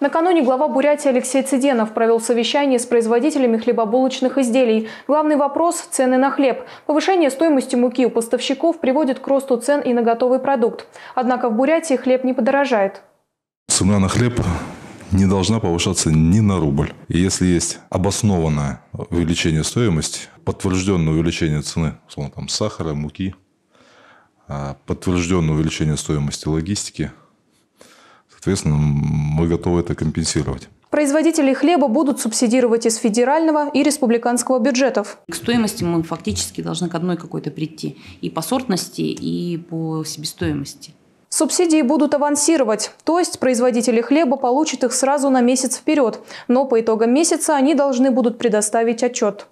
Накануне глава Бурятии Алексей Цыденов провел совещание с производителями хлебобулочных изделий. Главный вопрос – цены на хлеб. Повышение стоимости муки у поставщиков приводит к росту цен и на готовый продукт. Однако в Бурятии хлеб не подорожает. Цена на хлеб не должна повышаться ни на рубль. И если есть обоснованное увеличение стоимости, подтвержденное увеличение цены, условно, там, сахара, муки, а, подтвержденное увеличение стоимости логистики – Соответственно, мы готовы это компенсировать. Производители хлеба будут субсидировать из федерального и республиканского бюджетов. К стоимости мы фактически должны к одной какой-то прийти. И по сортности, и по себестоимости. Субсидии будут авансировать, то есть производители хлеба получат их сразу на месяц вперед, но по итогам месяца они должны будут предоставить отчет.